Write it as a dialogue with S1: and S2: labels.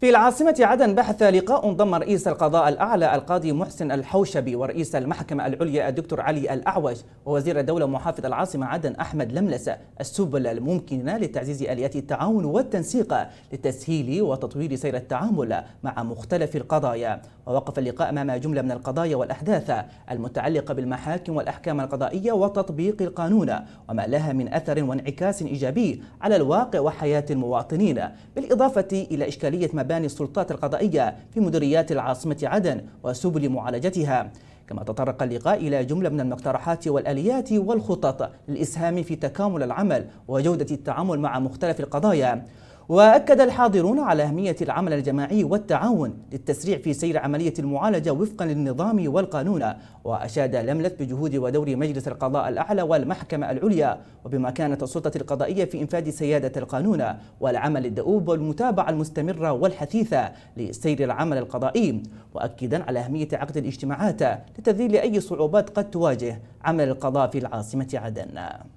S1: في العاصمة عدن بحث لقاء ضم رئيس القضاء الأعلى القاضي محسن الحوشبي ورئيس المحكمة العليا الدكتور علي الأعوج ووزير الدولة محافظ العاصمة عدن أحمد لملسة السبل الممكنة لتعزيز آليات التعاون والتنسيق لتسهيل وتطوير سير التعامل مع مختلف القضايا ووقف اللقاء أمام جملة من القضايا والأحداث المتعلقة بالمحاكم والأحكام القضائية وتطبيق القانون وما لها من أثر وانعكاس إيجابي على الواقع وحياة المواطنين بالإضافة إلى إشكالية ما مباني السلطات القضائية في مديريات العاصمة عدن وسبل معالجتها كما تطرق اللقاء إلى جملة من المقترحات والآليات والخطط للإسهام في تكامل العمل وجودة التعامل مع مختلف القضايا وأكد الحاضرون على أهمية العمل الجماعي والتعاون للتسريع في سير عملية المعالجة وفقا للنظام والقانون وأشاد لملت بجهود ودور مجلس القضاء الأعلى والمحكمة العليا وبمكانة السلطة القضائية في إنفاذ سيادة القانون والعمل الدؤوب والمتابعة المستمرة والحثيثة لسير العمل القضائي وأكدا على أهمية عقد الاجتماعات لتذليل أي صعوبات قد تواجه عمل القضاء في العاصمة عدن